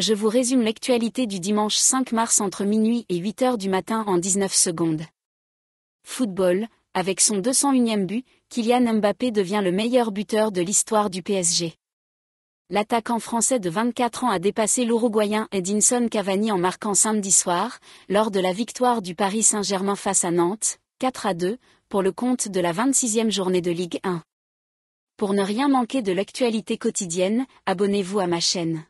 je vous résume l'actualité du dimanche 5 mars entre minuit et 8 heures du matin en 19 secondes. Football, avec son 201e but, Kylian Mbappé devient le meilleur buteur de l'histoire du PSG. L'attaquant français de 24 ans a dépassé l'Uruguayen Edinson Cavani en marquant samedi soir, lors de la victoire du Paris Saint-Germain face à Nantes, 4 à 2, pour le compte de la 26e journée de Ligue 1. Pour ne rien manquer de l'actualité quotidienne, abonnez-vous à ma chaîne.